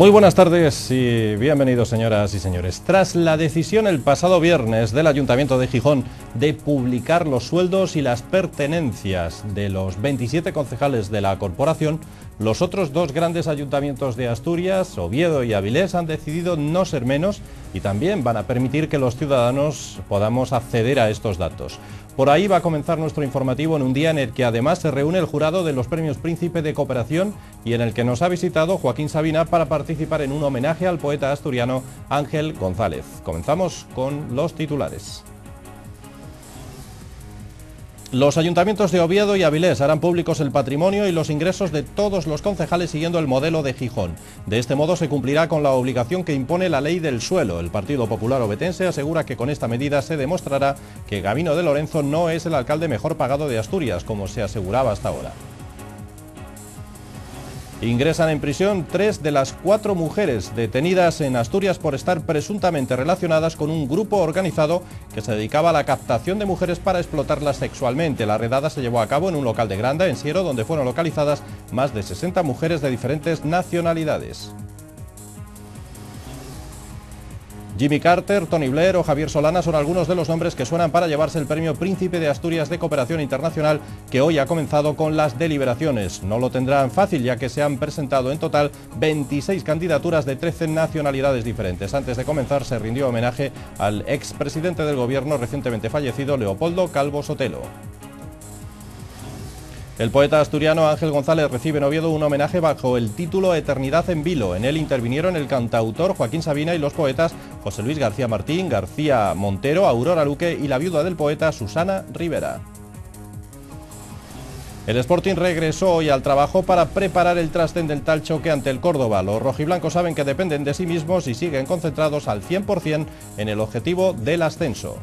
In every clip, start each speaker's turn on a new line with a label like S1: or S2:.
S1: Muy buenas tardes y bienvenidos señoras y señores. Tras la decisión el pasado viernes del Ayuntamiento de Gijón de publicar los sueldos y las pertenencias de los 27 concejales de la corporación, los otros dos grandes ayuntamientos de Asturias, Oviedo y Avilés, han decidido no ser menos y también van a permitir que los ciudadanos podamos acceder a estos datos. Por ahí va a comenzar nuestro informativo en un día en el que además se reúne el jurado de los premios Príncipe de Cooperación y en el que nos ha visitado Joaquín Sabina para participar en un homenaje al poeta asturiano Ángel González. Comenzamos con los titulares. Los ayuntamientos de Oviedo y Avilés harán públicos el patrimonio y los ingresos de todos los concejales siguiendo el modelo de Gijón. De este modo se cumplirá con la obligación que impone la ley del suelo. El Partido Popular Obetense asegura que con esta medida se demostrará que Gavino de Lorenzo no es el alcalde mejor pagado de Asturias, como se aseguraba hasta ahora. Ingresan en prisión tres de las cuatro mujeres detenidas en Asturias por estar presuntamente relacionadas con un grupo organizado que se dedicaba a la captación de mujeres para explotarlas sexualmente. La redada se llevó a cabo en un local de Granda, en Siero, donde fueron localizadas más de 60 mujeres de diferentes nacionalidades. Jimmy Carter, Tony Blair o Javier Solana son algunos de los nombres que suenan para llevarse el premio Príncipe de Asturias de Cooperación Internacional que hoy ha comenzado con las deliberaciones. No lo tendrán fácil ya que se han presentado en total 26 candidaturas de 13 nacionalidades diferentes. Antes de comenzar se rindió homenaje al expresidente del gobierno recientemente fallecido Leopoldo Calvo Sotelo. El poeta asturiano Ángel González recibe en Oviedo un homenaje bajo el título Eternidad en Vilo. En él intervinieron el cantautor Joaquín Sabina y los poetas José Luis García Martín, García Montero, Aurora Luque y la viuda del poeta Susana Rivera. El Sporting regresó hoy al trabajo para preparar el trascendental choque ante el Córdoba. Los rojiblancos saben que dependen de sí mismos y siguen concentrados al 100% en el objetivo del ascenso.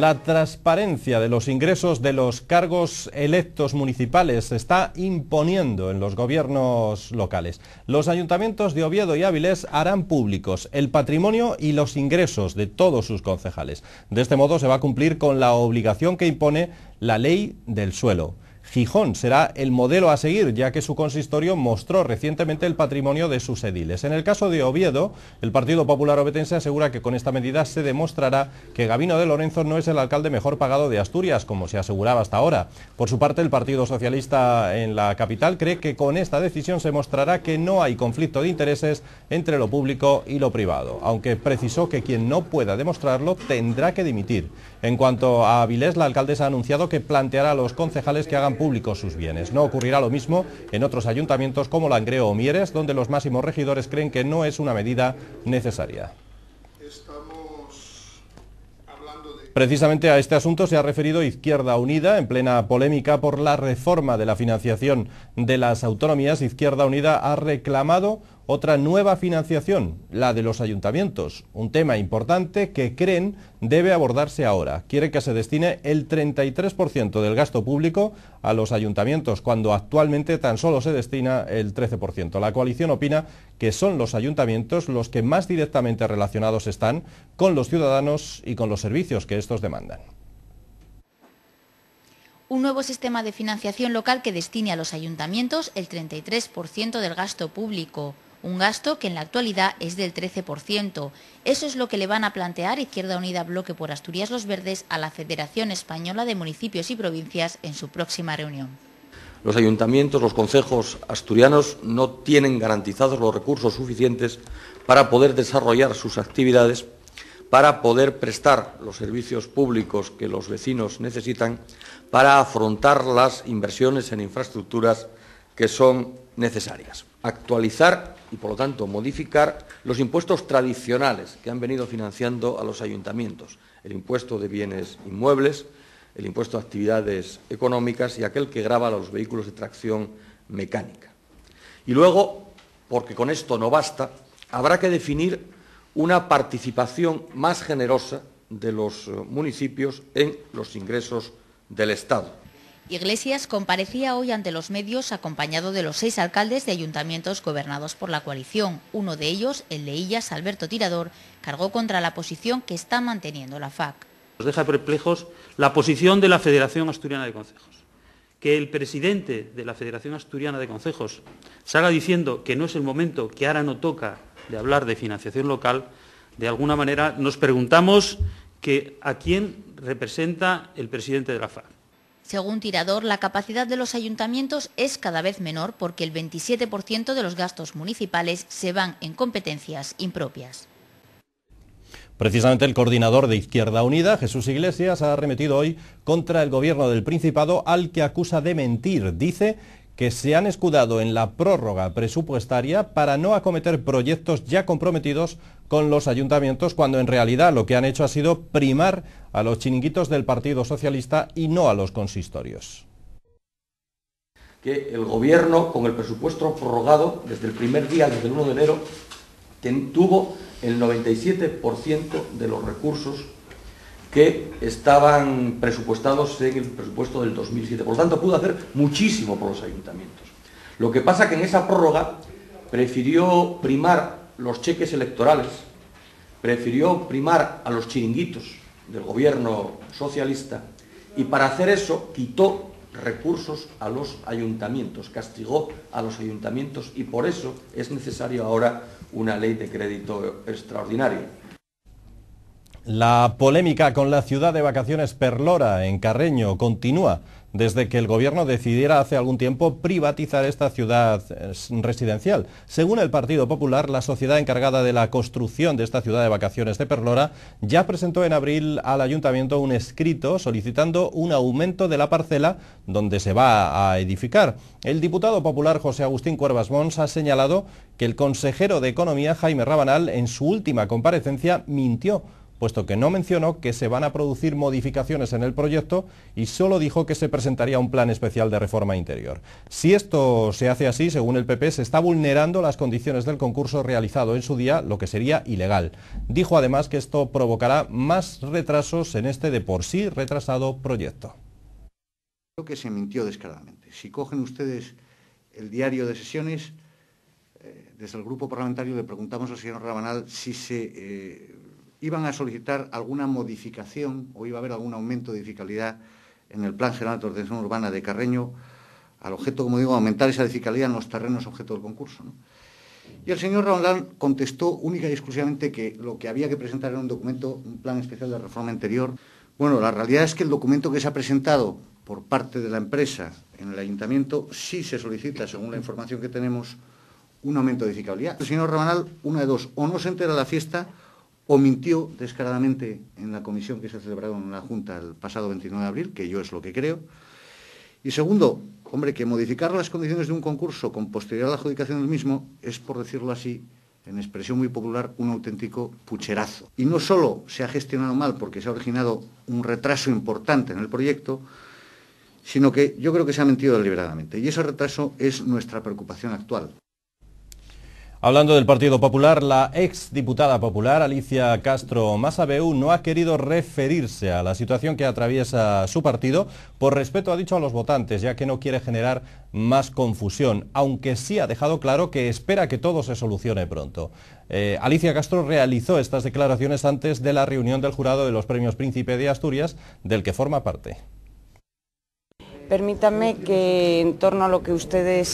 S1: La transparencia de los ingresos de los cargos electos municipales se está imponiendo en los gobiernos locales. Los ayuntamientos de Oviedo y Áviles harán públicos el patrimonio y los ingresos de todos sus concejales. De este modo se va a cumplir con la obligación que impone la ley del suelo. Gijón será el modelo a seguir, ya que su consistorio mostró recientemente el patrimonio de sus ediles. En el caso de Oviedo, el Partido Popular Obetense asegura que con esta medida se demostrará que Gabino de Lorenzo no es el alcalde mejor pagado de Asturias, como se aseguraba hasta ahora. Por su parte, el Partido Socialista en la capital cree que con esta decisión se mostrará que no hay conflicto de intereses entre lo público y lo privado, aunque precisó que quien no pueda demostrarlo tendrá que dimitir. En cuanto a Avilés, la alcaldesa ha anunciado que planteará a los concejales que hagan públicos sus bienes. No ocurrirá lo mismo en otros ayuntamientos como Langreo o Mieres, donde los máximos regidores creen que no es una medida necesaria. Precisamente a este asunto se ha referido Izquierda Unida en plena polémica por la reforma de la financiación de las autonomías. Izquierda Unida ha reclamado otra nueva financiación, la de los ayuntamientos, un tema importante que creen debe abordarse ahora. Quieren que se destine el 33% del gasto público a los ayuntamientos, cuando actualmente tan solo se destina el 13%. La coalición opina que son los ayuntamientos los que más directamente relacionados están con los ciudadanos y con los servicios que estos demandan un
S2: nuevo sistema de financiación local que destine a los ayuntamientos el 33% del gasto público un gasto que en la actualidad es del 13%. Eso es lo que le van a plantear Izquierda Unida Bloque por Asturias Los Verdes a la Federación Española de Municipios y Provincias en su próxima reunión.
S3: Los ayuntamientos, los consejos asturianos no tienen garantizados los recursos suficientes para poder desarrollar sus actividades, para poder prestar los servicios públicos que los vecinos necesitan, para afrontar las inversiones en infraestructuras que son necesarias. Actualizar y, por lo tanto, modificar los impuestos tradicionales que han venido financiando a los ayuntamientos, el impuesto de bienes inmuebles, el impuesto a actividades económicas y aquel que grava los vehículos de tracción mecánica. Y luego, porque con esto no basta, habrá que definir una participación más generosa de los eh, municipios en los ingresos del Estado.
S2: Iglesias comparecía hoy ante los medios acompañado de los seis alcaldes de ayuntamientos gobernados por la coalición. Uno de ellos, el de Illas, Alberto Tirador, cargó contra la posición que está manteniendo la FAC.
S4: Nos deja perplejos la posición de la Federación Asturiana de Concejos. Que el presidente de la Federación Asturiana de Concejos salga diciendo que no es el momento, que ahora no toca de hablar de financiación local, de alguna manera nos preguntamos a quién representa el presidente de la FAC.
S2: Según Tirador, la capacidad de los ayuntamientos es cada vez menor porque el 27% de los gastos municipales se van en competencias impropias.
S1: Precisamente el coordinador de Izquierda Unida, Jesús Iglesias, ha arremetido hoy contra el gobierno del Principado al que acusa de mentir. Dice que se han escudado en la prórroga presupuestaria para no acometer proyectos ya comprometidos con los ayuntamientos, cuando en realidad lo que han hecho ha sido primar a los chinguitos del Partido Socialista y no a los consistorios.
S3: Que el Gobierno, con el presupuesto prorrogado, desde el primer día, desde el 1 de enero, tuvo el 97% de los recursos que estaban presupuestados en el presupuesto del 2007. Por lo tanto, pudo hacer muchísimo por los ayuntamientos. Lo que pasa que en esa prórroga prefirió primar los cheques electorales, prefirió primar a los chiringuitos del gobierno socialista y para hacer eso quitó recursos a los ayuntamientos, castigó a los ayuntamientos y por eso es necesario ahora una ley de crédito extraordinario.
S1: La polémica con la ciudad de vacaciones Perlora, en Carreño, continúa desde que el gobierno decidiera hace algún tiempo privatizar esta ciudad residencial. Según el Partido Popular, la sociedad encargada de la construcción de esta ciudad de vacaciones de Perlora ya presentó en abril al ayuntamiento un escrito solicitando un aumento de la parcela donde se va a edificar. El diputado popular José Agustín Cuervas Mons ha señalado que el consejero de Economía Jaime Rabanal en su última comparecencia mintió puesto que no mencionó que se van a producir modificaciones en el proyecto y solo dijo que se presentaría un plan especial de reforma interior. Si esto se hace así, según el PP, se está vulnerando las condiciones del concurso realizado en su día, lo que sería ilegal. Dijo además que esto provocará más retrasos en este de por sí retrasado proyecto.
S5: Creo que se mintió descaradamente. Si cogen ustedes el diario de sesiones, eh, desde el grupo parlamentario le preguntamos al señor Rabanal si se eh, iban a solicitar alguna modificación o iba a haber algún aumento de fiscalidad en el Plan General de Ordenación Urbana de Carreño, al objeto, como digo, aumentar esa fiscalidad en los terrenos objeto del concurso. Y el señor Ramonal contestó única y exclusivamente que lo que había que presentar era un documento, un plan especial de reforma interior. Bueno, la realidad es que el documento que se ha presentado por parte de la empresa en el ayuntamiento sí se solicita, según la información que tenemos, un aumento de edificabilidad. El señor Rabanal, una de dos, o no se entera la fiesta o mintió descaradamente en la comisión que se celebrado en la Junta el pasado 29 de abril, que yo es lo que creo. Y segundo, hombre, que modificar las condiciones de un concurso con posterior a la adjudicación del mismo es, por decirlo así, en expresión muy popular, un auténtico pucherazo. Y no solo se ha gestionado mal porque se ha originado un retraso importante en el proyecto, sino que yo creo que se ha mentido deliberadamente. Y ese retraso es nuestra preocupación actual.
S1: Hablando del Partido Popular, la exdiputada popular Alicia Castro Masabeu no ha querido referirse a la situación que atraviesa su partido por respeto, ha dicho, a los votantes, ya que no quiere generar más confusión, aunque sí ha dejado claro que espera que todo se solucione pronto. Eh, Alicia Castro realizó estas declaraciones antes de la reunión del jurado de los Premios Príncipe de Asturias, del que forma parte.
S6: Permítame que en torno a lo que ustedes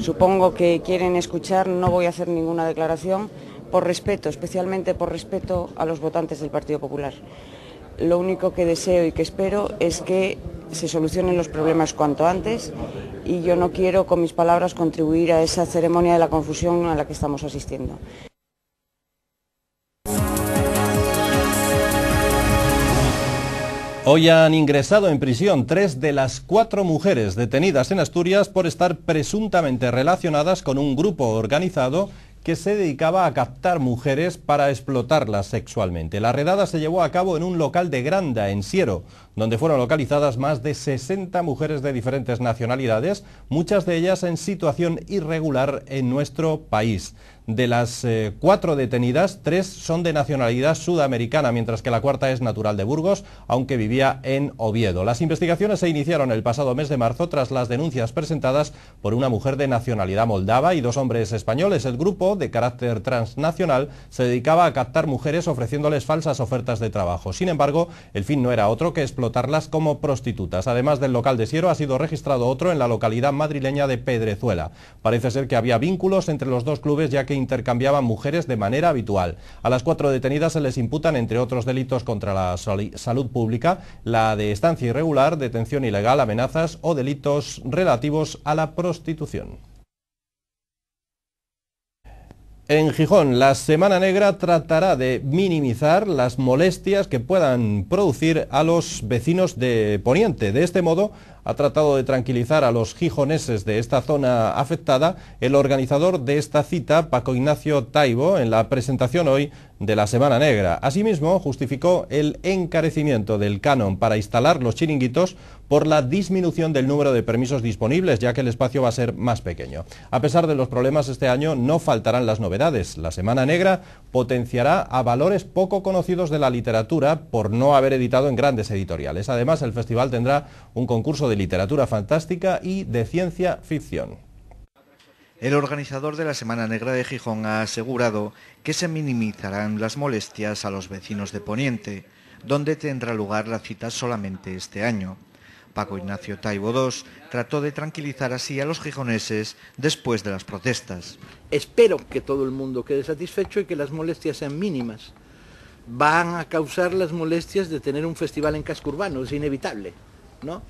S6: supongo que quieren escuchar no voy a hacer ninguna declaración por respeto, especialmente por respeto a los votantes del Partido Popular. Lo único que deseo y que espero es que se solucionen los problemas cuanto antes y yo no quiero con mis palabras contribuir a esa ceremonia de la confusión a la que estamos asistiendo.
S1: Hoy han ingresado en prisión tres de las cuatro mujeres detenidas en Asturias por estar presuntamente relacionadas con un grupo organizado que se dedicaba a captar mujeres para explotarlas sexualmente. La redada se llevó a cabo en un local de Granda, en Siero, donde fueron localizadas más de 60 mujeres de diferentes nacionalidades, muchas de ellas en situación irregular en nuestro país. De las eh, cuatro detenidas, tres son de nacionalidad sudamericana, mientras que la cuarta es natural de Burgos, aunque vivía en Oviedo. Las investigaciones se iniciaron el pasado mes de marzo tras las denuncias presentadas por una mujer de nacionalidad moldava y dos hombres españoles. El grupo, de carácter transnacional, se dedicaba a captar mujeres ofreciéndoles falsas ofertas de trabajo. Sin embargo, el fin no era otro que explotarlas como prostitutas. Además del local de Siero, ha sido registrado otro en la localidad madrileña de Pedrezuela. Parece ser que había vínculos entre los dos clubes, ya que intercambiaban mujeres de manera habitual. A las cuatro detenidas se les imputan, entre otros delitos contra la salud pública, la de estancia irregular, detención ilegal, amenazas o delitos relativos a la prostitución. En Gijón, la Semana Negra tratará de minimizar las molestias que puedan producir a los vecinos de Poniente. De este modo, ha tratado de tranquilizar a los gijoneses de esta zona afectada el organizador de esta cita, Paco Ignacio Taibo, en la presentación hoy de la Semana Negra. Asimismo, justificó el encarecimiento del canon para instalar los chiringuitos por la disminución del número de permisos disponibles, ya que el espacio va a ser más pequeño. A pesar de los problemas este año, no faltarán las novedades. La Semana Negra potenciará a valores poco conocidos de la literatura por no haber editado en grandes editoriales. Además, el festival tendrá un concurso de literatura fantástica y de
S7: ciencia ficción. El organizador de la Semana Negra de Gijón ha asegurado que se minimizarán las molestias a los vecinos de Poniente, donde tendrá lugar la cita solamente este año. Paco Ignacio Taibo II trató de tranquilizar así a los gijoneses después de las protestas.
S3: Espero que todo el mundo quede satisfecho y que las molestias sean mínimas. Van a causar las molestias de tener un festival en casco urbano, es inevitable, ¿no?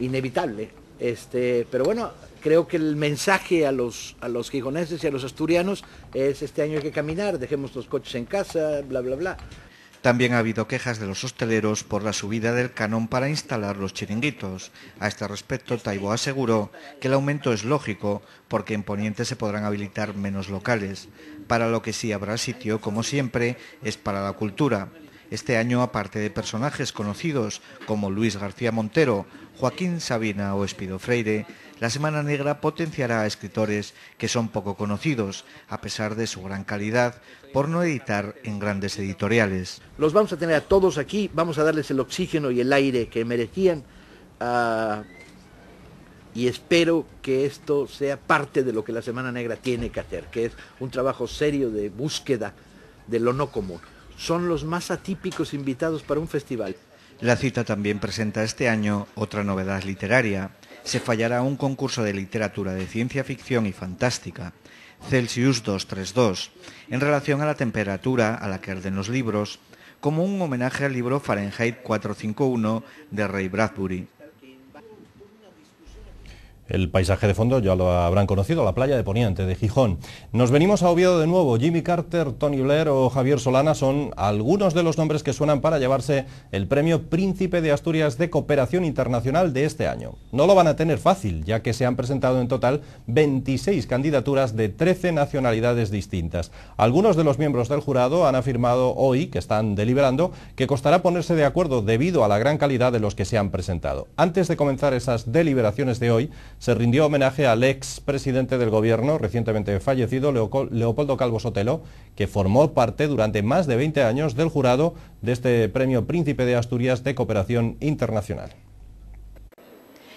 S3: Inevitable. Este, pero bueno, creo que el mensaje a los, a los gijoneses y a los asturianos es este año hay que caminar, dejemos los coches en casa, bla, bla, bla.
S7: También ha habido quejas de los hosteleros por la subida del canon para instalar los chiringuitos. A este respecto, Taibo aseguró que el aumento es lógico porque en Poniente se podrán habilitar menos locales. Para lo que sí habrá sitio, como siempre, es para la cultura. Este año, aparte de personajes conocidos como Luis García Montero, Joaquín Sabina o Espido Freire, la Semana Negra potenciará a escritores que son poco conocidos, a pesar de su gran calidad, por no editar en grandes editoriales.
S3: Los vamos a tener a todos aquí, vamos a darles el oxígeno y el aire que merecían. Ah, y espero que esto sea parte de lo que la Semana Negra tiene que hacer, que es un trabajo serio de búsqueda de lo no común. Son los más atípicos invitados para un festival.
S7: La cita también presenta este año otra novedad literaria, se fallará un concurso de literatura de ciencia ficción y fantástica, Celsius 232, en relación a la temperatura a la que arden los libros, como un homenaje al libro Fahrenheit 451 de Ray Bradbury. El
S1: paisaje de fondo ya lo habrán conocido, la playa de Poniente, de Gijón. Nos venimos a Oviedo de nuevo. Jimmy Carter, Tony Blair o Javier Solana son algunos de los nombres que suenan para llevarse el premio Príncipe de Asturias de Cooperación Internacional de este año. No lo van a tener fácil, ya que se han presentado en total 26 candidaturas de 13 nacionalidades distintas. Algunos de los miembros del jurado han afirmado hoy, que están deliberando, que costará ponerse de acuerdo debido a la gran calidad de los que se han presentado. Antes de comenzar esas deliberaciones de hoy, se rindió homenaje al ex presidente del gobierno, recientemente fallecido, Leopoldo Calvo Sotelo, que formó parte durante más de 20 años del jurado de este premio Príncipe de Asturias de Cooperación Internacional.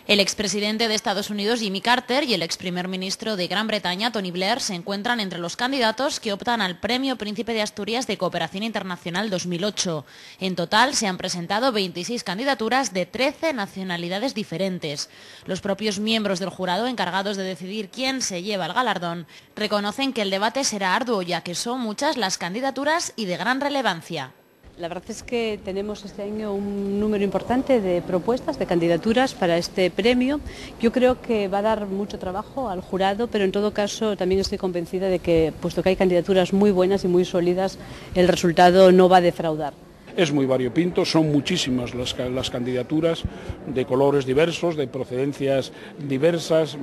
S8: El expresidente de Estados Unidos, Jimmy Carter, y el exprimer ministro de Gran Bretaña, Tony Blair, se encuentran entre los candidatos que optan al Premio Príncipe de Asturias de Cooperación Internacional 2008. En total, se han presentado 26 candidaturas de 13 nacionalidades diferentes. Los propios miembros del jurado encargados de decidir quién se lleva el galardón reconocen que el debate será arduo, ya que son muchas las candidaturas y de gran relevancia.
S2: La verdad es
S6: que tenemos este año un número importante de propuestas, de candidaturas para este premio. Yo creo que va a dar mucho trabajo al jurado, pero en todo caso también estoy convencida de que, puesto que hay candidaturas muy buenas y muy sólidas, el resultado no va a defraudar.
S4: Es muy variopinto, son muchísimas las, candidaturas de colores diversos, de procedencias diversas,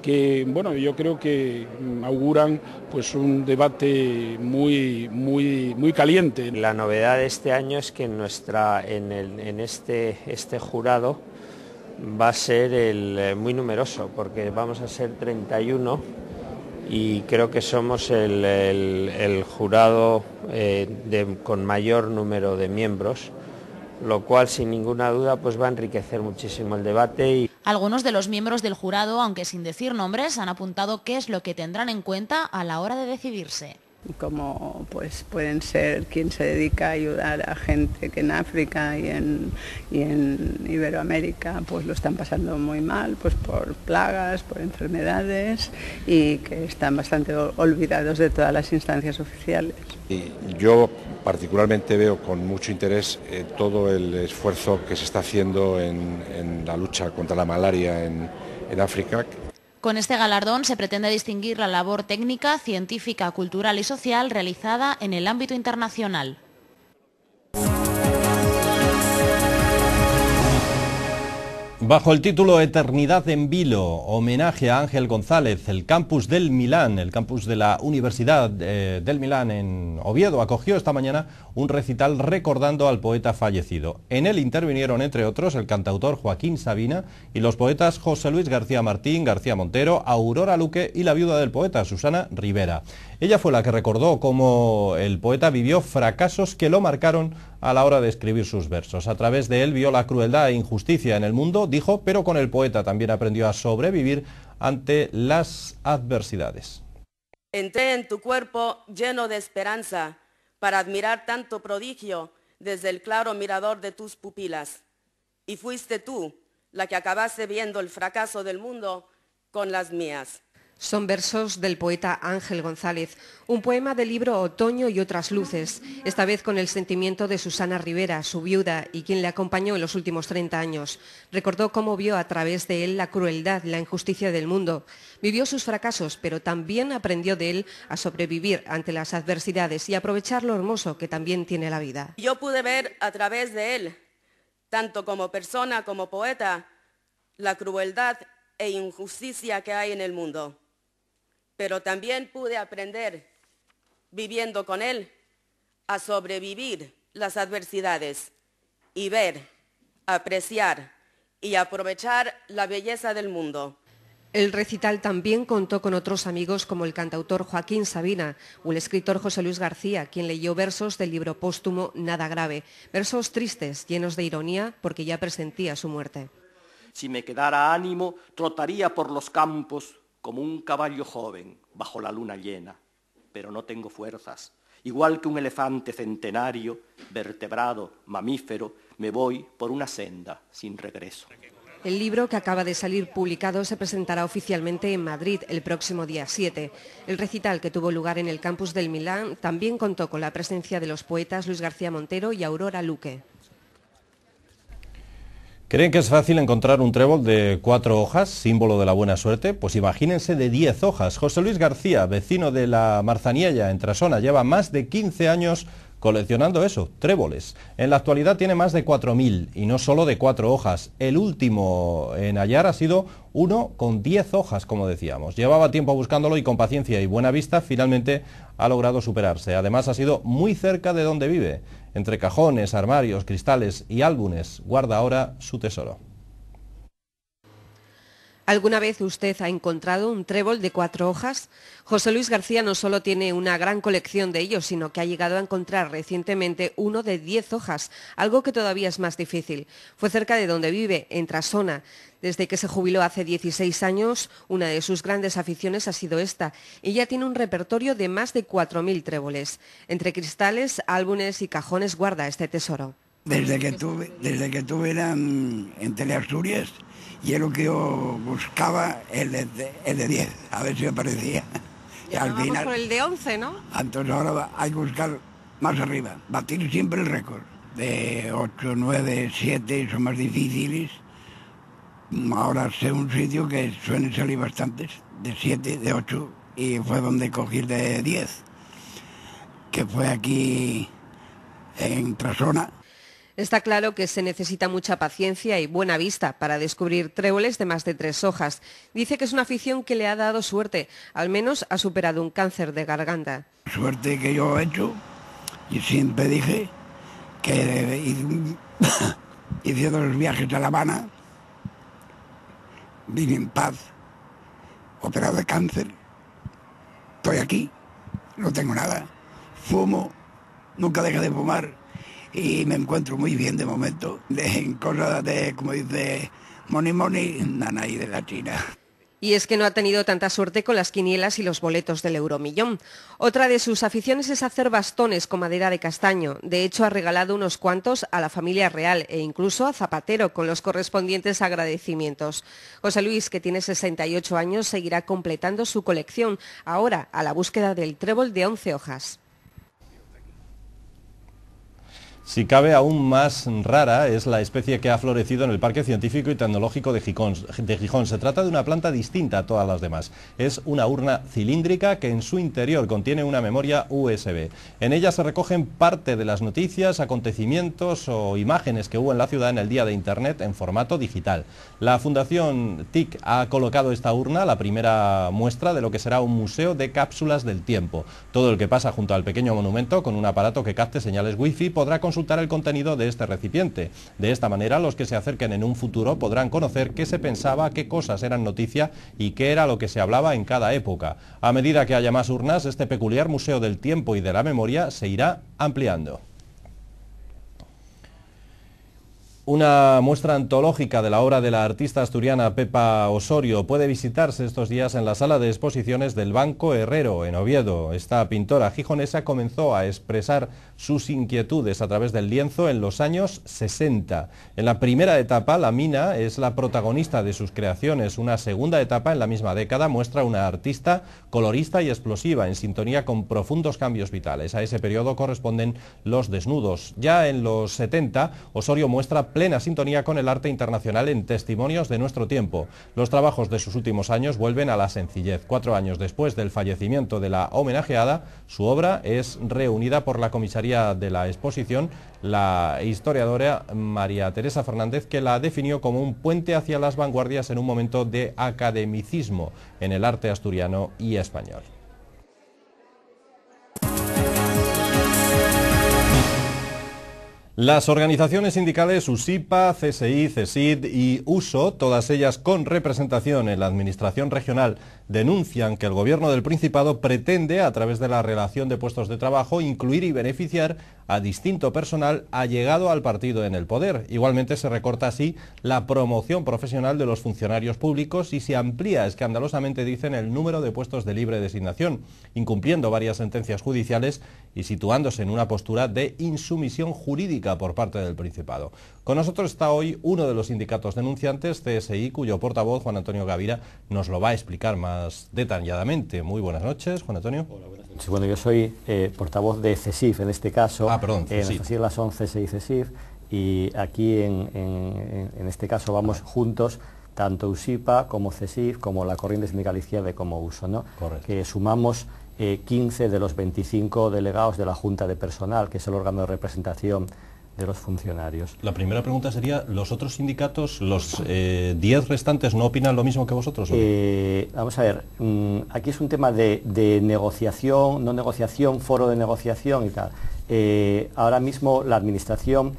S4: que bueno, yo creo que mm, auguran pues un debate muy, muy, muy caliente. La novedad de este año es que en, nuestra, en,
S9: este, este jurado va a ser el, eh, muy numeroso, porque vamos a ser 31 y creo que somos el, jurado eh, con mayor número de miembros, lo cual sin ninguna duda pues va a enriquecer muchísimo el debate. Y...
S8: Algunos de los miembros del jurado, aunque sin decir nombres, han apuntado qué es lo que tendrán en cuenta a la hora de decidirse
S10: como pues pueden ser quien se dedica a ayudar a gente que en África y en, Iberoamérica pues lo están pasando muy mal, pues por plagas, por enfermedades y que están bastante olvidados de todas las instancias oficiales.
S11: Y yo particularmente veo con mucho interés eh, todo el esfuerzo que se está haciendo en, la lucha contra la malaria en, en África
S8: con este galardón se pretende distinguir la labor técnica, científica, cultural y social realizada en el ámbito internacional.
S1: Bajo el título Eternidad en Vilo, homenaje a Ángel González, el campus del Milán, el campus de la Universidad eh, del Milán en Oviedo, acogió esta mañana un recital recordando al poeta fallecido. En él intervinieron, entre otros, el cantautor Joaquín Sabina y los poetas José Luis García Martín, García Montero, Aurora Luque y la viuda del poeta, Susana Rivera. Ella fue la que recordó cómo el poeta vivió fracasos que lo marcaron a la hora de escribir sus versos. A través de él vio la crueldad e injusticia en el mundo, dijo, pero con el poeta también aprendió a sobrevivir ante las adversidades.
S6: Entré en tu cuerpo lleno de esperanza para admirar tanto prodigio desde el claro mirador de tus pupilas. Y fuiste tú la que acabaste viendo el fracaso del mundo con las mías. Son versos del poeta Ángel González, un poema del libro Otoño y otras luces, esta vez con el sentimiento de Susana Rivera, su viuda y quien le acompañó en los últimos 30 años. Recordó cómo vio a través de él la crueldad, la injusticia del mundo. Vivió sus fracasos, pero también aprendió de él a sobrevivir ante las adversidades y aprovechar lo hermoso que también tiene la vida. Yo pude ver a través de él, tanto como persona como poeta, la crueldad e injusticia que hay en el mundo pero también pude aprender, viviendo con él, a sobrevivir las adversidades y ver, apreciar y aprovechar la belleza del mundo. El recital también contó con otros amigos como el cantautor Joaquín Sabina o el escritor José Luis García, quien leyó versos del libro póstumo Nada Grave, versos tristes, llenos de ironía, porque ya presentía su muerte.
S9: Si me quedara ánimo, trotaría por los campos, como un caballo joven bajo la luna llena, pero no tengo fuerzas. Igual que un elefante centenario, vertebrado, mamífero, me voy por una senda sin regreso.
S6: El libro que acaba de salir publicado se presentará oficialmente en Madrid el próximo día 7. El recital que tuvo lugar en el campus del Milán también contó con la presencia de los poetas Luis García Montero y Aurora Luque.
S1: ¿Creen que es fácil encontrar un trébol de cuatro hojas, símbolo de la buena suerte? Pues imagínense de diez hojas. José Luis García, vecino de la Marzaniella, en Trasona, lleva más de 15 años coleccionando eso, tréboles. En la actualidad tiene más de 4.000 y no solo de cuatro hojas. El último en hallar ha sido uno con 10 hojas, como decíamos. Llevaba tiempo buscándolo y con paciencia y buena vista finalmente ha logrado superarse. Además ha sido muy cerca de donde vive. Entre cajones, armarios, cristales y álbumes guarda ahora su tesoro.
S6: ¿Alguna vez usted ha encontrado un trébol de cuatro hojas? José Luis García no solo tiene una gran colección de ellos, sino que ha llegado a encontrar recientemente uno de diez hojas, algo que todavía es más difícil. Fue cerca de donde vive, en Trasona. Desde que se jubiló hace 16 años, una de sus grandes aficiones ha sido esta, y ya tiene un repertorio de más de 4.000 tréboles. Entre cristales, álbumes y cajones guarda este tesoro.
S10: Desde que, estuve desde en Teleasturias y es lo que yo buscaba el el de 10, a ver si aparecía. Y al final, por
S6: el de 11, ¿no?
S10: Entonces ahora hay que buscar más arriba, batir siempre el récord. De 8, 9, 7 son más difíciles. Ahora sé un sitio que suelen salir bastantes, de 7, de 8, y fue donde cogí el de 10, que fue aquí en Trasona
S6: Está claro que se necesita mucha paciencia y buena vista para descubrir tréboles de más de tres hojas. Dice que es una afición que le ha dado suerte, al menos ha superado un cáncer de garganta.
S10: Suerte que yo he hecho, y siempre dije que hice los viajes a La Habana, vine en paz, operado de cáncer, estoy aquí, no tengo nada, fumo, nunca deja de fumar y me encuentro muy bien de momento. En cosas de, como dice Money Nana y de la China.
S6: Y es que no ha tenido tanta suerte con las quinielas y los boletos del euromillón. Otra de sus aficiones es hacer bastones con madera de castaño. De hecho, ha regalado unos cuantos a la familia real e incluso a Zapatero con los correspondientes agradecimientos. José Luis, que tiene 68 años, seguirá completando su colección, ahora a la búsqueda del trébol de 11 hojas.
S1: Si cabe, aún más rara es la especie que ha florecido en el Parque Científico y Tecnológico de Gijón. Se trata de una planta distinta a todas las demás. Es una urna cilíndrica que en su interior contiene una memoria USB. En ella se recogen parte de las noticias, acontecimientos o imágenes que hubo en la ciudad en el día de Internet en formato digital. La Fundación TIC ha colocado esta urna, la primera muestra de lo que será un museo de cápsulas del tiempo. Todo el que pasa junto al pequeño monumento con un aparato que capte señales wifi podrá consultar el contenido de este recipiente. De esta manera, los que se acerquen en un futuro podrán conocer qué se pensaba, qué cosas eran noticia y qué era lo que se hablaba en cada época. A medida que haya más urnas, este peculiar Museo del Tiempo y de la Memoria se irá ampliando. Una muestra antológica de la obra de la artista asturiana Pepa Osorio puede visitarse estos días en la sala de exposiciones del Banco Herrero, en Oviedo. Esta pintora gijonesa comenzó a expresar sus inquietudes a través del lienzo en los años 60. En la primera etapa, la mina es la protagonista de sus creaciones. Una segunda etapa, en la misma década, muestra una artista colorista y explosiva, en sintonía con profundos cambios vitales. A ese periodo corresponden los desnudos. Ya en los 70, Osorio muestra plena sintonía con el arte internacional en testimonios de nuestro tiempo. Los trabajos de sus últimos años vuelven a la sencillez. Cuatro años después del fallecimiento de la homenajeada, su obra es reunida por la comisaría de la exposición, la historiadora María Teresa Fernández, que la definió como un puente hacia las vanguardias en un momento de academicismo en el arte asturiano y español. Las organizaciones sindicales USIPA, CSI, CESID y USO, todas ellas con representación en la Administración Regional denuncian que el gobierno del Principado pretende, a través de la relación de puestos de trabajo, incluir y beneficiar a distinto personal allegado al partido en el poder. Igualmente se recorta así la promoción profesional de los funcionarios públicos y se amplía escandalosamente, dicen, el número de puestos de libre designación, incumpliendo varias sentencias judiciales y situándose en una postura de insumisión jurídica por parte del Principado. Con nosotros está hoy uno de los sindicatos denunciantes, CSI, cuyo portavoz, Juan Antonio Gavira, nos lo va a explicar más detalladamente. Muy buenas noches, Juan Antonio. Hola,
S9: Bueno, yo soy eh, portavoz de CESIF en este caso. Ah, en eh, las 11 y CESIF. Y aquí en, este caso vamos juntos tanto USIPA como CESIF, como la Corriente Sindical Izquierda como USO, ¿no? Que sumamos 15 eh, de los 25 delegados de la Junta de Personal, que es el órgano de representación de los funcionarios.
S1: La primera pregunta sería, ¿los otros sindicatos, los 10 eh, restantes, no opinan lo mismo que vosotros? Eh,
S9: vamos a ver, mm, aquí es un tema de, negociación, no negociación, foro de negociación y tal. Eh, ahora mismo la Administración,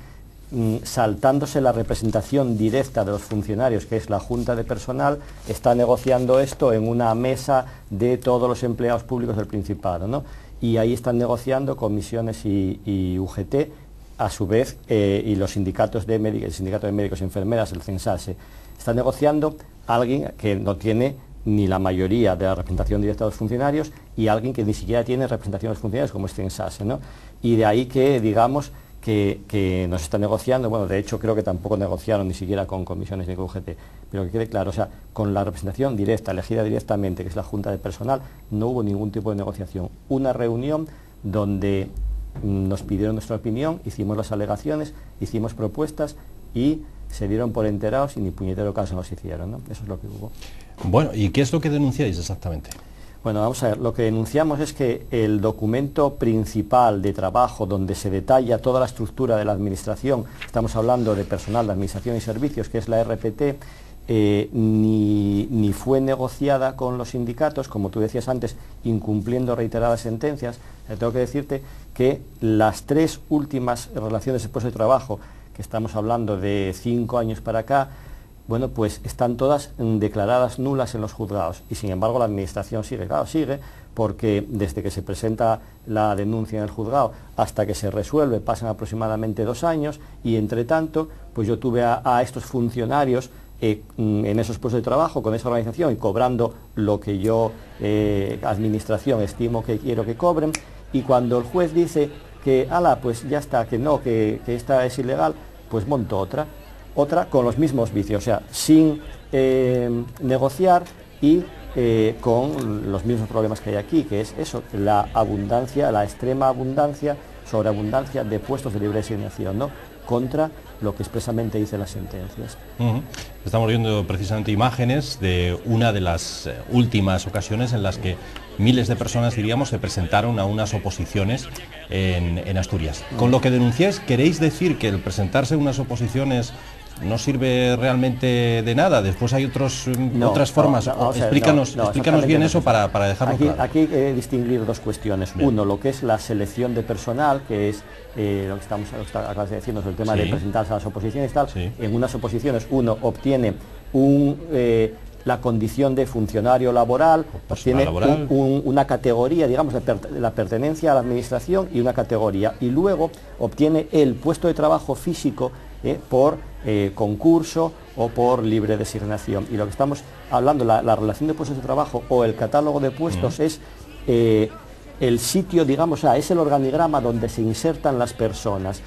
S9: mm, saltándose la representación directa de los funcionarios, que es la Junta de Personal, está negociando esto en una mesa de todos los empleados públicos del Principado. ¿no? Y ahí están negociando comisiones y, y UGT a su vez, eh, y los sindicatos de médicos, el sindicato de médicos y enfermeras, el CENSASE, está negociando alguien que no tiene ni la mayoría de la representación directa de los funcionarios y alguien que ni siquiera tiene representación de los funcionarios, como es CENSASE, ¿no? Y de ahí que, digamos, que, que, nos está negociando, bueno, de hecho creo que tampoco negociaron ni siquiera con comisiones ni con UGT, pero que quede claro, o sea, con la representación directa, elegida directamente, que es la Junta de Personal, no hubo ningún tipo de negociación. Una reunión donde nos pidieron nuestra opinión, hicimos las alegaciones, hicimos propuestas y se dieron por enterados y ni puñetero caso nos hicieron. Eso es lo que hubo. Bueno, ¿y qué es lo que
S1: denunciáis exactamente?
S9: Bueno, vamos a ver, lo que denunciamos es que el documento principal de trabajo donde se detalla toda la estructura de la Administración, estamos hablando de personal de Administración y Servicios, que es la RPT, eh, ni, fue negociada con los sindicatos, como tú decías antes, incumpliendo reiteradas sentencias. Eh, tengo que decirte que las tres últimas relaciones de puesto de trabajo, que estamos hablando de cinco años para acá, bueno, pues están todas declaradas nulas en los juzgados y sin embargo la administración sigue, claro, sigue, porque desde que se presenta la denuncia en el juzgado hasta que se resuelve pasan aproximadamente dos años y entre tanto, pues yo tuve a estos funcionarios eh, mm, en esos puestos de trabajo, con esa organización y cobrando lo que yo, eh, administración, estimo que quiero que cobren. Y cuando el juez dice que, ala, pues ya está, que no, que, esta es ilegal, pues monto otra, otra con los mismos vicios, o sea, sin eh, negociar y con los mismos problemas que hay aquí, que es eso, la abundancia, la extrema abundancia, sobreabundancia de puestos de libre asignación, ¿no? Contra lo que expresamente
S1: dice las sentencias. Estamos viendo precisamente imágenes de una de las eh, últimas ocasiones en las que miles de personas, diríamos, se presentaron a unas oposiciones en, Asturias. Con lo que denunciáis, ¿queréis decir que el presentarse a unas oposiciones no sirve realmente de nada. Después hay otros, mm, otras formas.
S9: explícanos bien eso para, para dejarlo aquí, claro. Aquí distinguir dos cuestiones. Uno, lo que es la selección de personal, que es eh, lo que estamos acabas de decirnos, el tema de presentarse a las oposiciones tal. En unas oposiciones uno obtiene eh, la condición de funcionario laboral, pues, obtiene tiene una categoría, digamos, la pertenencia a la administración y una categoría. Y luego obtiene el puesto de trabajo físico ¿eh? por eh, concurso o por libre designación. Y lo que estamos hablando, la, relación de puestos de trabajo o el catálogo de puestos es eh, el sitio, digamos, es el organigrama donde se insertan las personas.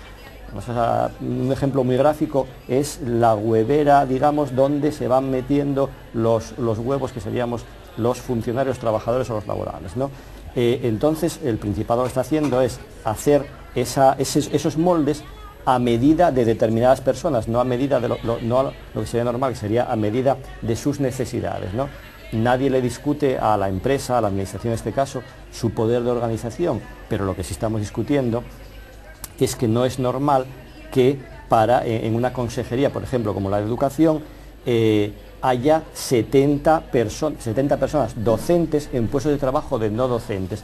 S9: un ejemplo muy gráfico es la huevera, digamos, donde se van metiendo los, los huevos que seríamos los funcionarios, trabajadores o los laborales. entonces, el Principado lo que está haciendo es hacer esos moldes a medida de determinadas personas, no a medida de lo, que sería normal, que sería a medida de sus necesidades. Nadie le discute a la empresa, a la administración en este caso, su poder de organización, pero lo que sí estamos discutiendo es que no es normal que para eh, en una consejería, por ejemplo, como la de educación, eh, haya 70, personas... 70 personas docentes en puestos de trabajo de no docentes.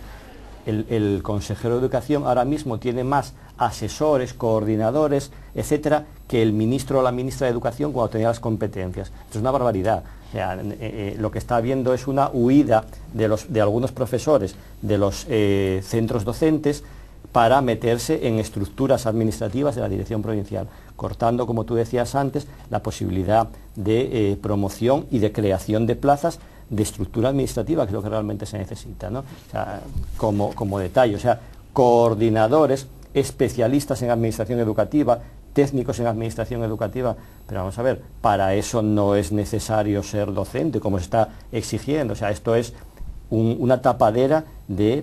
S9: El, el, consejero de educación ahora mismo tiene más asesores, coordinadores, etcétera, que el ministro o la ministra de Educación cuando tenía las competencias. es una barbaridad. Eh, eh, lo que está habiendo es una huida de, algunos profesores de los eh, centros docentes para meterse en estructuras administrativas de la dirección provincial, cortando, como tú decías antes, la posibilidad de promoción y de creación de plazas de estructura administrativa, que es lo que realmente se necesita. ¿no? como, como detalle, o sea, coordinadores especialistas en administración educativa, técnicos en administración educativa, pero vamos a ver, para eso no es necesario ser docente, como se está exigiendo, o sea, esto es una tapadera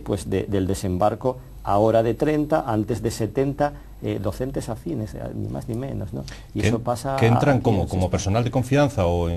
S9: pues, del desembarco ahora de 30, antes de 70 eh, docentes afines, eh, ni más ni menos. ¿no? Y eso pasa... ¿Que entran como, como
S1: personal de confianza o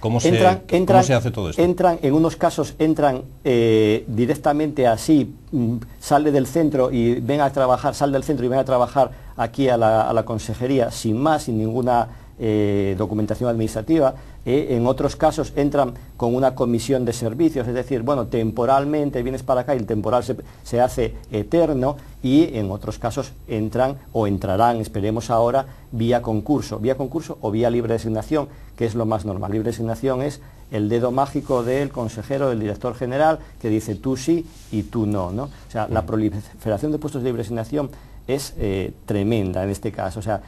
S1: ¿cómo, se, ¿cómo, hace todo esto?
S9: Entran, en unos casos entran eh, directamente así, mm, sale del centro y ven a trabajar, sal del centro y ven a trabajar aquí a la consejería sin más, sin ninguna eh, documentación administrativa, eh, en otros casos entran con una comisión de servicios, es decir, bueno, temporalmente vienes para acá y el temporal se, hace eterno y en otros casos entran o entrarán, esperemos ahora, vía concurso, vía concurso o vía libre designación, que es lo más normal. Libre designación es el dedo mágico del consejero, del director general, que dice tú sí y tú no. ¿no? O sea, la mm. proliferación de puestos de libre designación es eh, tremenda en este caso. O sea,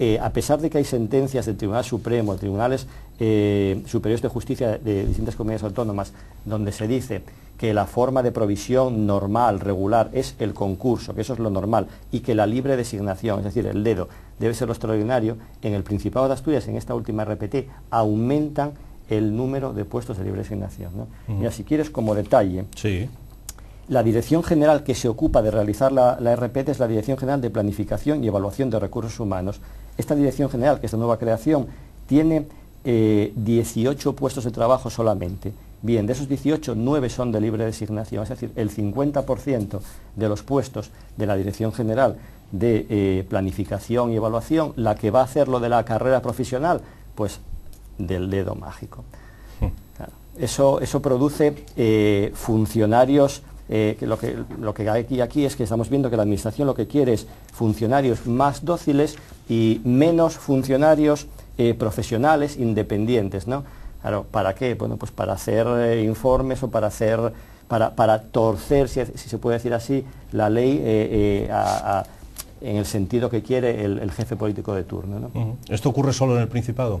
S9: eh, a pesar de que hay sentencias del Tribunal Supremo, Tribunales eh, Superiores de Justicia de, distintas comunidades autónomas, donde se dice que la forma de provisión normal, regular, es el concurso, que eso es lo normal, y que la libre designación, es decir, el dedo, debe ser lo extraordinario, en el Principado de Asturias, en esta última RPT, aumentan el número de puestos de libre designación. Mira, si quieres como detalle, la dirección general que se ocupa de realizar la, RPT es la Dirección General de Planificación y Evaluación de Recursos Humanos. Esta dirección general, que es de nueva creación, tiene 18 eh, puestos de trabajo solamente. Bien, de esos 18, 9 son de libre designación, es decir, el 50% de los puestos de la Dirección General de eh, Planificación y Evaluación, la que va a hacer lo de la carrera profesional, pues del dedo mágico. Hmm. Eso, produce eh, funcionarios eh, lo, que, hay aquí es que estamos viendo que la Administración lo que quiere es funcionarios más dóciles y menos funcionarios eh, profesionales independientes. ¿para qué? Bueno, pues para hacer eh, informes o para hacer, torcer, si, se puede decir así, la ley en el sentido que quiere el, jefe político de turno.
S1: ¿Esto ocurre solo en el Principado?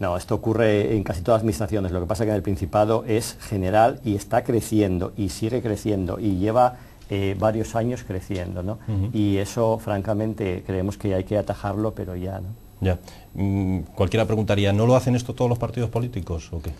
S9: No, esto ocurre en casi todas las administraciones. Lo que pasa es que en el Principado es general y está creciendo y sigue creciendo y lleva eh, varios años creciendo. Y eso, francamente, creemos que hay que atajarlo, pero ya. ¿no?
S1: Mm, cualquiera preguntaría, ¿no lo hacen esto todos los partidos políticos o qué?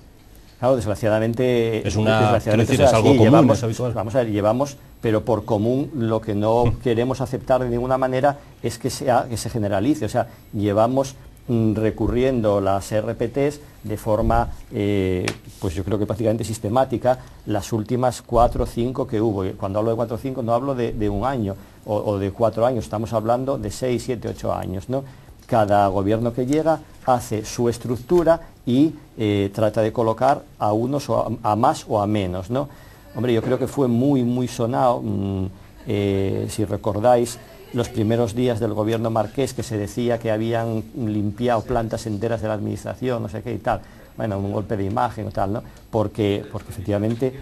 S9: Claro, desgraciadamente es una algo común, llevamos, Vamos a ver, llevamos, pero por común lo que no queremos aceptar de ninguna manera es que que se generalice, o sea, llevamos Mm, recurriendo las RPTs de forma, eh, pues yo creo que prácticamente sistemática, las últimas cuatro o cinco que hubo. Cuando hablo de cuatro o cinco no hablo de, un año o, de cuatro años, estamos hablando de seis, siete, ocho años. ¿no? Cada gobierno que llega hace su estructura y eh, trata de colocar a unos o a, más o a menos. ¿no? Hombre, yo creo que fue muy, muy sonado, mm, eh, si recordáis, los primeros días del gobierno marqués que se decía que habían limpiado plantas enteras de la administración, no sé qué y tal. Bueno, un golpe de imagen o tal, ¿no? Porque, efectivamente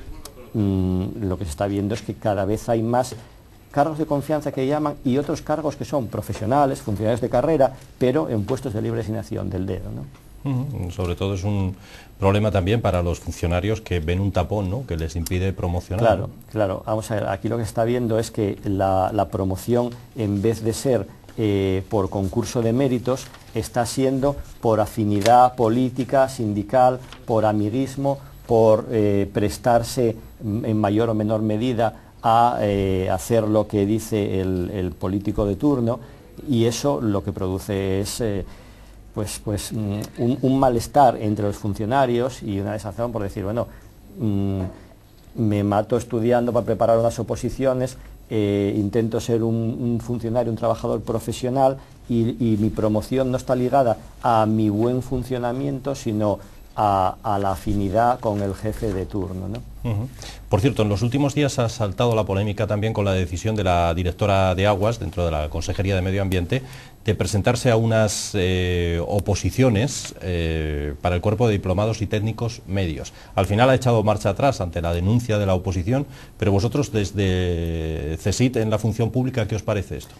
S9: mm, lo que se está viendo es que cada vez hay más cargos de confianza que llaman y otros cargos que son profesionales, funcionarios de carrera, pero en puestos de libre
S1: asignación del dedo. ¿no? Sobre todo es un problema también para los funcionarios que ven un tapón, ¿no? Que les impide promocionar. Claro,
S9: claro. Vamos a ver, aquí lo que está viendo es que la, promoción, en vez de ser eh, por concurso de méritos, está siendo por afinidad política, sindical, por amiguismo, por eh, prestarse en mayor o menor medida a eh, hacer lo que dice el, político de turno y eso lo que produce es pues, pues mm, un, malestar entre los funcionarios y una desazón por decir, bueno, mm, me mato estudiando para preparar unas oposiciones, eh, intento ser un, funcionario, un trabajador profesional y, y, mi promoción no está ligada a mi buen funcionamiento, sino a, la afinidad con el jefe de
S1: turno. ¿no? Por cierto, en los últimos días ha saltado la polémica también con la decisión de la directora de Aguas, dentro de la Consejería de Medio Ambiente, de presentarse a unas eh, oposiciones eh, para el cuerpo de diplomados y técnicos medios. Al final ha echado marcha atrás ante la denuncia de la oposición, pero vosotros desde CESIT en la función pública, ¿qué os parece esto?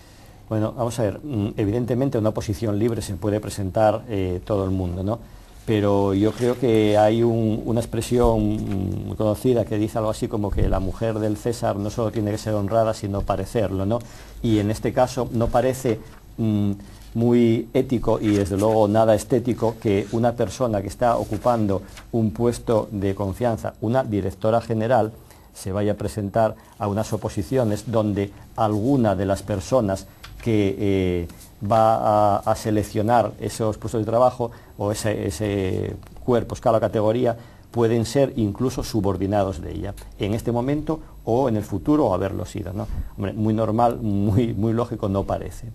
S9: Bueno, vamos a ver, mm, evidentemente una oposición libre se puede presentar eh, todo el mundo, ¿no? pero yo creo que hay una expresión conocida que dice algo así como que la mujer del César no solo tiene que ser honrada, sino parecerlo, ¿no? Y en este caso no parece mm, muy ético y desde luego nada estético que una persona que está ocupando un puesto de confianza, una directora general, se vaya a presentar a unas oposiciones donde alguna de las personas que eh, va a, seleccionar esos puestos de trabajo o ese, ese cuerpo, escala o categoría, pueden ser incluso subordinados de ella, en este momento o en el futuro o haberlo sido. ¿no? Hombre, muy normal, muy, muy lógico no parece.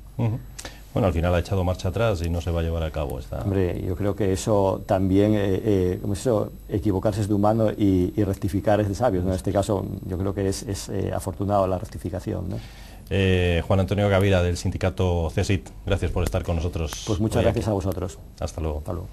S1: Bueno, al final ha echado marcha atrás y no se va a llevar a cabo esta...
S9: Hombre, yo creo que eso también, eh, eh, como eso, equivocarse es de humano y, rectificar es de sabios. En este caso, yo creo que es, eh, afortunado la rectificación.
S1: Eh, Juan Antonio Gavira del sindicato CESIT. Gracias por estar con nosotros. Pues muchas gracias a vosotros. Hasta luego. Hasta luego.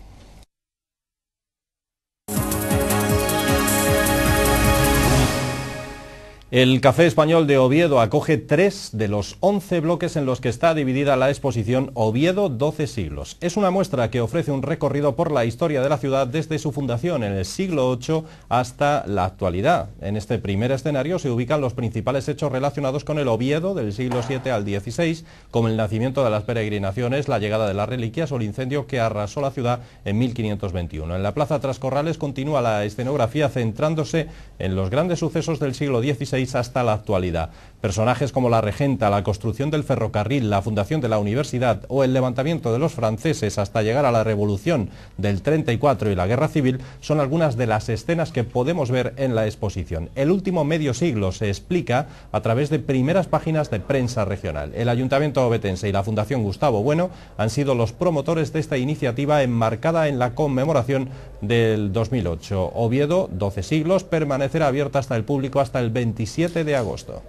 S1: El Café Español de Oviedo acoge tres de los once bloques en los que está dividida la exposición Oviedo 12 siglos. Es una muestra que ofrece un recorrido por la historia de la ciudad desde su fundación en el siglo VIII hasta la actualidad. En este primer escenario se ubican los principales hechos relacionados con el Oviedo del siglo VII al XVI, como el nacimiento de las peregrinaciones, la llegada de las reliquias o el incendio que arrasó la ciudad en 1521. En la Plaza Trascorrales continúa la escenografía centrándose en los grandes sucesos del siglo XVI hasta la actualidad. Personajes como la regenta, la construcción del ferrocarril, la fundación de la universidad o el levantamiento de los franceses hasta llegar a la revolución del 34 y la guerra civil son algunas de las escenas que podemos ver en la exposición. El último medio siglo se explica a través de primeras páginas de prensa regional. El Ayuntamiento Obetense y la Fundación Gustavo Bueno han sido los promotores de esta iniciativa enmarcada en la conmemoración del 2008. Oviedo, 12 siglos, permanecerá abierta hasta el público hasta el 27 de agosto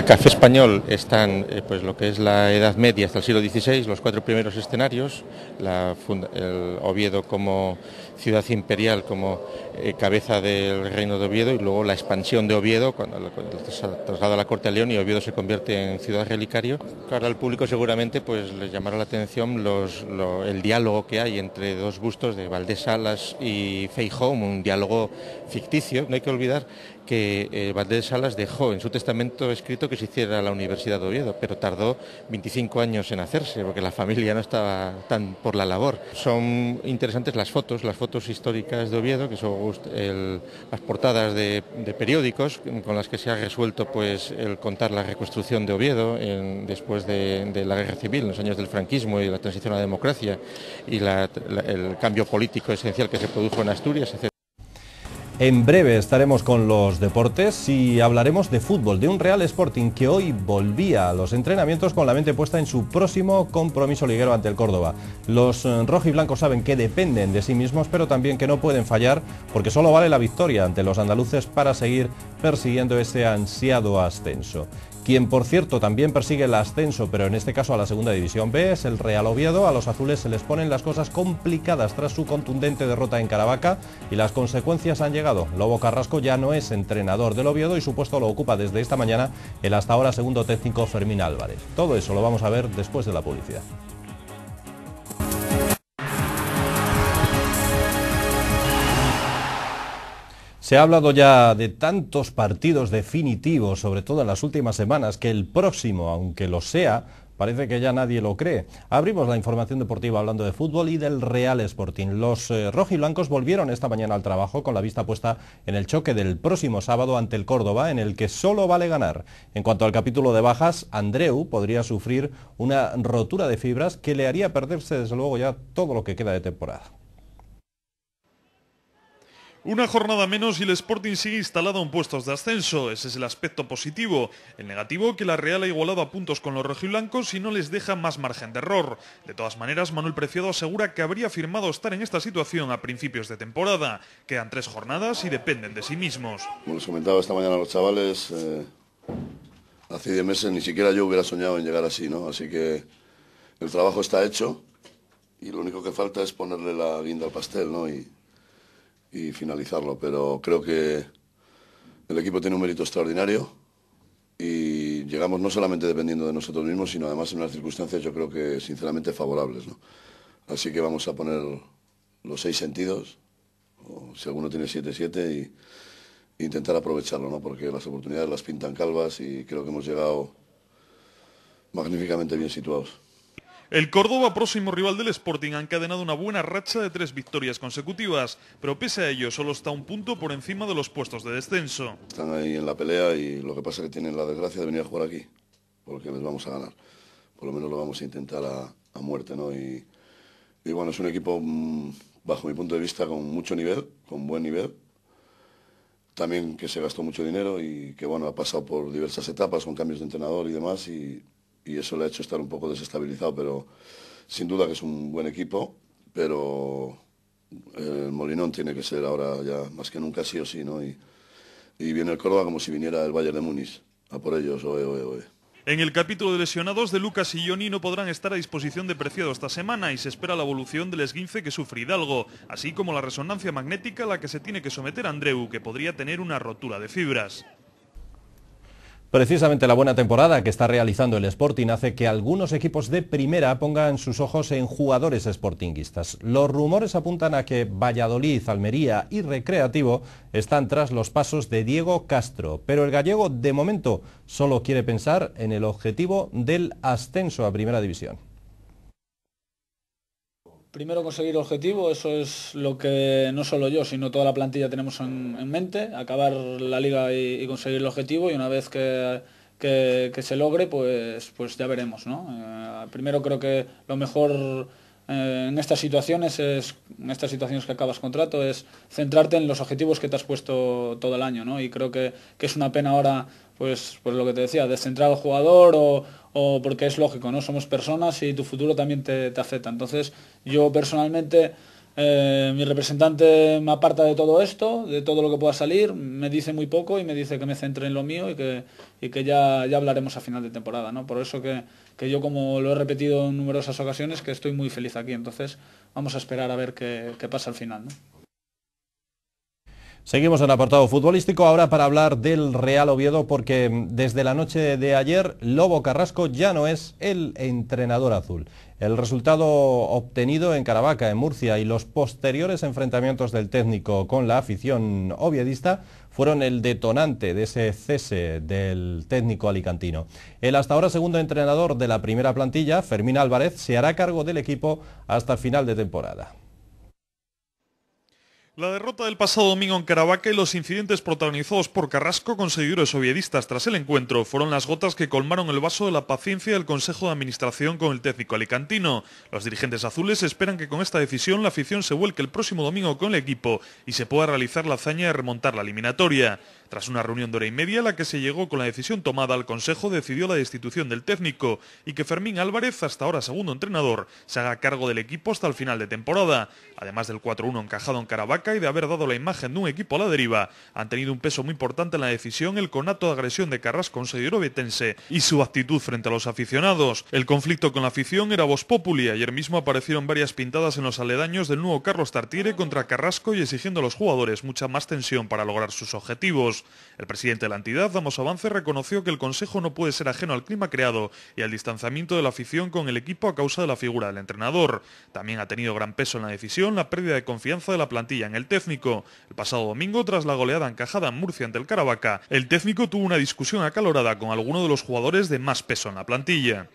S11: el café español están eh, pues lo que es la Edad Media hasta el siglo XVI, los cuatro primeros escenarios, el Oviedo como ciudad imperial, como eh, cabeza del reino de Oviedo y luego la expansión de Oviedo cuando, se traslada la corte a León y Oviedo se convierte en ciudad relicario. Claro, al público seguramente pues les llamará la atención el diálogo que hay entre dos bustos de Valdés Salas y Home, un diálogo ficticio, no hay que olvidar que eh, Valdés Salas dejó en su testamento escrito que se hiciera la Universidad de Oviedo, pero tardó 25 años en hacerse porque la familia no estaba tan por la labor. Son interesantes las fotos, las fotos históricas de Oviedo, que son las portadas de, periódicos con las que se ha resuelto pues el contar la reconstrucción de Oviedo después de, la guerra civil, en los años del franquismo y la transición a la democracia y el cambio político esencial que se produjo en Asturias, etc.
S1: En breve estaremos con los deportes y hablaremos de fútbol, de un Real Sporting que hoy volvía a los entrenamientos con la mente puesta en su próximo compromiso liguero ante el Córdoba. Los eh, rojiblancos saben que dependen de sí mismos, pero también que no pueden fallar porque solo vale la victoria ante los andaluces para seguir persiguiendo ese ansiado ascenso. Quien, por cierto, también persigue el ascenso, pero en este caso a la segunda división B, es el Real Oviedo. A los azules se les ponen las cosas complicadas tras su contundente derrota en Caravaca y las consecuencias han llegado. Lobo Carrasco ya no es entrenador del Oviedo y su puesto lo ocupa desde esta mañana el hasta ahora segundo técnico Fermín Álvarez. Todo eso lo vamos a ver después de la publicidad. Se ha hablado ya de tantos partidos definitivos, sobre todo en las últimas semanas, que el próximo, aunque lo sea, parece que ya nadie lo cree. Abrimos la información deportiva hablando de fútbol y del Real Sporting. Los eh, rojiblancos volvieron esta mañana al trabajo con la vista puesta en el choque del próximo sábado ante el Córdoba, en el que solo vale ganar. En cuanto al capítulo de bajas, Andreu podría sufrir una rotura de fibras que le haría perderse desde luego ya todo lo que queda de temporada.
S4: Una jornada menos y el Sporting sigue instalado en puestos de ascenso. Ese es el aspecto positivo. El negativo, que la Real ha igualado a puntos con los rojiblancos y no les deja más margen de error. De todas maneras, Manuel Preciado asegura que habría firmado estar en esta situación a principios de temporada. Quedan tres jornadas y dependen de sí mismos.
S12: Como les comentaba esta mañana a los chavales, eh, hace 10 meses ni siquiera yo hubiera soñado en llegar así, ¿no? Así que el trabajo está hecho y lo único que falta es ponerle la guinda al pastel, ¿no? y finalizarlo. Pero creo que el equipo tiene un mérito extraordinario y llegamos no solamente dependiendo de nosotros mismos, sino además en unas circunstancias yo creo que sinceramente favorables. Así que vamos a poner los seis sentidos, si alguno tiene siete, siete, y e intentar aprovecharlo, ¿no? porque las oportunidades las pintan calvas y creo que hemos llegado magníficamente bien situados.
S4: El Córdoba, próximo rival del Sporting, ha encadenado una buena racha de tres victorias consecutivas, pero pese a ello solo está un punto por encima de los puestos de descenso.
S12: Están ahí en la pelea y lo que pasa es que tienen la desgracia de venir a jugar aquí, porque les vamos a ganar. Por lo menos lo vamos a intentar a, muerte, ¿no? Y, y, bueno, es un equipo, mm, bajo mi punto de vista, con mucho nivel, con buen nivel. También que se gastó mucho dinero y que bueno, ha pasado por diversas etapas con cambios de entrenador y demás y y eso le ha hecho estar un poco desestabilizado, pero sin duda que es un buen equipo, pero el Molinón tiene que ser ahora ya más que nunca sí o sí, ¿no? Y, viene el Córdoba como si viniera el Bayern de Múnich, a por ellos, oe, oe, oe.
S4: En el capítulo de lesionados, de Lucas y Johnny no podrán estar a disposición de Preciado esta semana y se espera la evolución del esguince que sufre Hidalgo, así como la resonancia magnética a la que se tiene que someter Andreu, que podría tener una rotura de fibras.
S1: Precisamente la buena temporada que está realizando el Sporting hace que algunos equipos de primera pongan sus ojos en jugadores sportinguistas. Los rumores apuntan a que Valladolid, Almería y Recreativo están tras los pasos de Diego Castro, pero el gallego de momento solo quiere pensar en el objetivo del ascenso a Primera División.
S8: Primero conseguir objetivo, eso es lo que no solo yo, sino toda la plantilla tenemos en, mente, acabar la liga y, conseguir el objetivo y una vez que, se logre, pues, pues ya veremos. Eh, primero creo que lo mejor eh, en estas situaciones es, en estas situaciones que acabas contrato, es centrarte en los objetivos que te has puesto todo el año, ¿no? Y creo que, que es una pena ahora pues, pues, lo que te decía, descentrar al jugador o, o porque es lógico, ¿no? Somos personas y tu futuro también te, afecta. Entonces, yo personalmente, eh, mi representante me aparta de todo esto, de todo lo que pueda salir, me dice muy poco y me dice que me centre en lo mío y que, y que ya, ya hablaremos a final de temporada, ¿no? Por eso que, yo, como lo he repetido en numerosas ocasiones, que estoy muy feliz aquí. Entonces, vamos a esperar a ver qué, qué pasa al final, ¿no?
S1: Seguimos en el apartado futbolístico ahora para hablar del Real Oviedo porque desde la noche de ayer Lobo Carrasco ya no es el entrenador azul. El resultado obtenido en Caravaca, en Murcia y los posteriores enfrentamientos del técnico con la afición oviedista fueron el detonante de ese cese del técnico alicantino. El hasta ahora segundo entrenador de la primera plantilla, Fermín Álvarez, se hará cargo del equipo hasta final de temporada.
S4: La derrota del pasado domingo en Caravaca y los incidentes protagonizados por Carrasco con seguidores soviedistas tras el encuentro fueron las gotas que colmaron el vaso de la paciencia del Consejo de Administración con el técnico alicantino. Los dirigentes azules esperan que con esta decisión la afición se vuelque el próximo domingo con el equipo y se pueda realizar la hazaña de remontar la eliminatoria. Tras una reunión de hora y media, la que se llegó con la decisión tomada, al Consejo decidió la destitución del técnico y que Fermín Álvarez, hasta ahora segundo entrenador, se haga cargo del equipo hasta el final de temporada. Además del 4-1 encajado en Caravaca y de haber dado la imagen de un equipo a la deriva, han tenido un peso muy importante en la decisión el conato de agresión de Carrasco en Betense y su actitud frente a los aficionados. El conflicto con la afición era voz y Ayer mismo aparecieron varias pintadas en los aledaños del nuevo Carlos Tartiere contra Carrasco y exigiendo a los jugadores mucha más tensión para lograr sus objetivos. El presidente de la entidad, Damos Avance, reconoció que el Consejo no puede ser ajeno al clima creado y al distanciamiento de la afición con el equipo a causa de la figura del entrenador. También ha tenido gran peso en la decisión la pérdida de confianza de la plantilla en el técnico. El pasado domingo, tras la goleada encajada en Murcia ante el Caravaca, el técnico tuvo una discusión acalorada con alguno de los jugadores de más peso en la plantilla.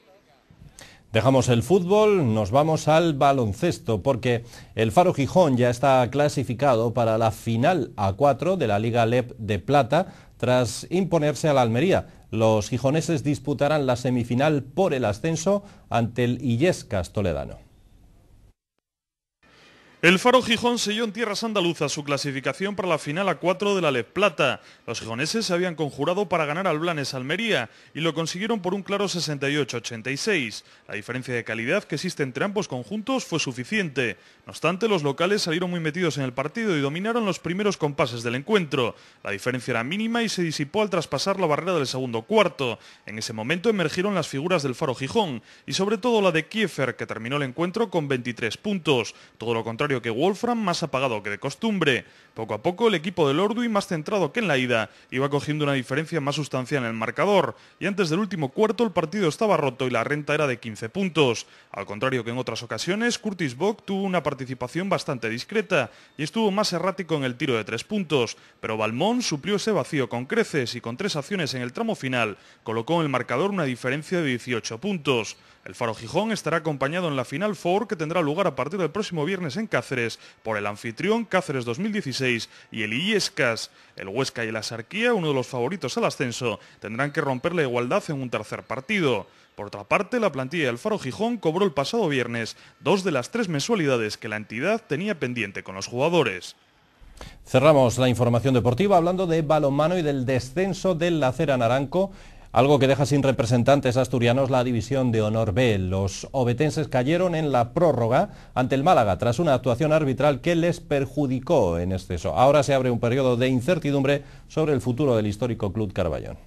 S1: Dejamos el fútbol, nos vamos al baloncesto, porque el Faro Gijón ya está clasificado para la final A4 de la Liga LEP de Plata tras imponerse a la Almería. Los gijoneses disputarán la semifinal por el ascenso ante el Illescas Toledano.
S4: El Faro Gijón selló en tierras andaluzas su clasificación para la final a 4 de la Lez Plata. Los gijoneses se habían conjurado para ganar al Blanes Almería y lo consiguieron por un claro 68-86. La diferencia de calidad que existe entre ambos conjuntos fue suficiente. No obstante, los locales salieron muy metidos en el partido y dominaron los primeros compases del encuentro. La diferencia era mínima y se disipó al traspasar la barrera del segundo cuarto. En ese momento emergieron las figuras del Faro Gijón y sobre todo la de Kiefer, que terminó el encuentro con 23 puntos. Todo lo contrario que Wolfram, más apagado que de costumbre. Poco a poco, el equipo del y más centrado que en la ida, iba cogiendo una diferencia más sustancial en el marcador, y antes del último cuarto el partido estaba roto y la renta era de 15 puntos. Al contrario que en otras ocasiones, Curtis Bock tuvo una participación bastante discreta y estuvo más errático en el tiro de 3 puntos, pero Balmón suplió ese vacío con creces y con tres acciones en el tramo final colocó en el marcador una diferencia de 18 puntos. El Faro Gijón estará acompañado en la Final Four que tendrá lugar a partir del próximo viernes en Cáceres por el anfitrión Cáceres 2016 y el IESCAS. El Huesca y el Asarquía, uno de los favoritos al ascenso, tendrán que romper la igualdad en un tercer partido. Por otra parte, la plantilla del Faro Gijón cobró el pasado viernes dos de las tres mensualidades que la entidad tenía pendiente con los jugadores.
S1: Cerramos la información deportiva hablando de balonmano y del descenso del Lacera Naranco. Algo que deja sin representantes asturianos la división de honor B. Los obetenses cayeron en la prórroga ante el Málaga tras una actuación arbitral que les perjudicó en exceso. Ahora
S4: se abre un periodo de incertidumbre sobre el futuro del histórico Club Carballón.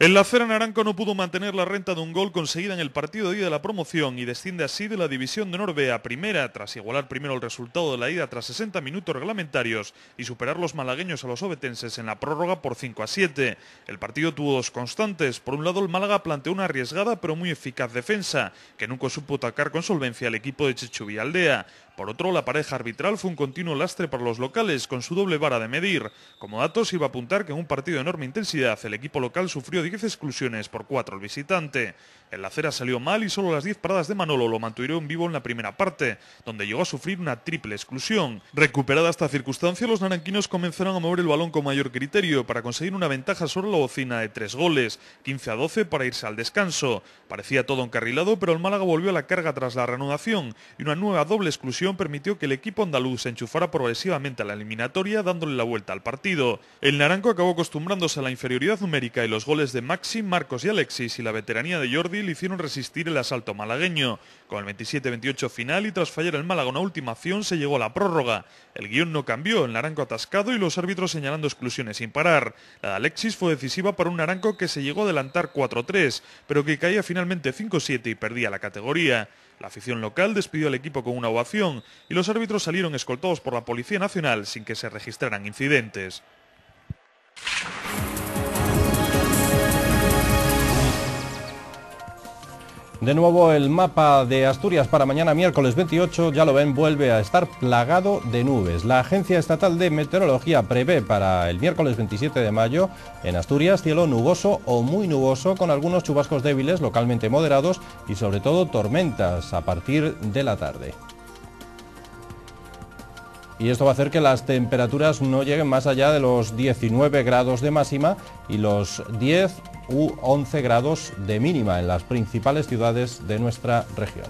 S4: El Lacera Naranco no pudo mantener la renta de un gol conseguida en el partido de ida de la promoción y desciende así de la división de Norbea primera tras igualar primero el resultado de la ida tras 60 minutos reglamentarios y superar los malagueños a los obetenses en la prórroga por 5 a 7. El partido tuvo dos constantes. Por un lado el Málaga planteó una arriesgada pero muy eficaz defensa que nunca supo atacar con solvencia al equipo de Chechu Aldea. Por otro, la pareja arbitral fue un continuo lastre para los locales, con su doble vara de medir. Como datos, iba a apuntar que en un partido de enorme intensidad, el equipo local sufrió 10 exclusiones por 4 el visitante. El acera salió mal y solo las 10 paradas de Manolo lo mantuvieron vivo en la primera parte, donde llegó a sufrir una triple exclusión. Recuperada esta circunstancia, los naranquinos comenzaron a mover el balón con mayor criterio para conseguir una ventaja sobre la bocina de tres goles, 15 a 12 para irse al descanso. Parecía todo encarrilado, pero el Málaga volvió a la carga tras la reanudación y una nueva doble exclusión permitió que el equipo andaluz se enchufara progresivamente a la eliminatoria, dándole la vuelta al partido. El Naranco acabó acostumbrándose a la inferioridad numérica y los goles de Maxi, Marcos y Alexis y la veteranía de Jordi le hicieron resistir el asalto malagueño. Con el 27-28 final y tras fallar el Málaga una última acción se llegó a la prórroga. El guión no cambió, el naranco atascado y los árbitros señalando exclusiones sin parar. La de Alexis fue decisiva para un naranco que se llegó a adelantar 4-3, pero que caía finalmente 5-7 y perdía la categoría. La afición local despidió al equipo con una ovación y los árbitros salieron escoltados por la Policía Nacional sin que se registraran incidentes.
S1: De nuevo el mapa de Asturias para mañana miércoles 28, ya lo ven, vuelve a estar plagado de nubes. La Agencia Estatal de Meteorología prevé para el miércoles 27 de mayo en Asturias cielo nuboso o muy nuboso con algunos chubascos débiles localmente moderados y sobre todo tormentas a partir de la tarde y esto va a hacer que las temperaturas no lleguen más allá de los 19 grados de máxima y los 10 u 11 grados de mínima en las principales ciudades de nuestra región.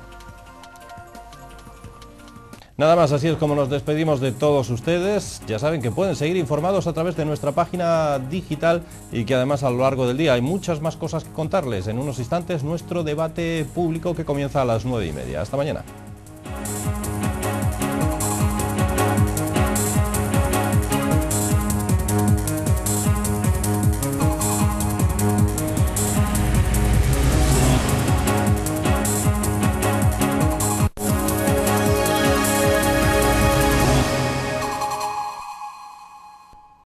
S1: Nada más, así es como nos despedimos de todos ustedes. Ya saben que pueden seguir informados a través de nuestra página digital y que además a lo largo del día hay muchas más cosas que contarles. En unos instantes nuestro debate público que comienza a las 9 y media. Hasta mañana.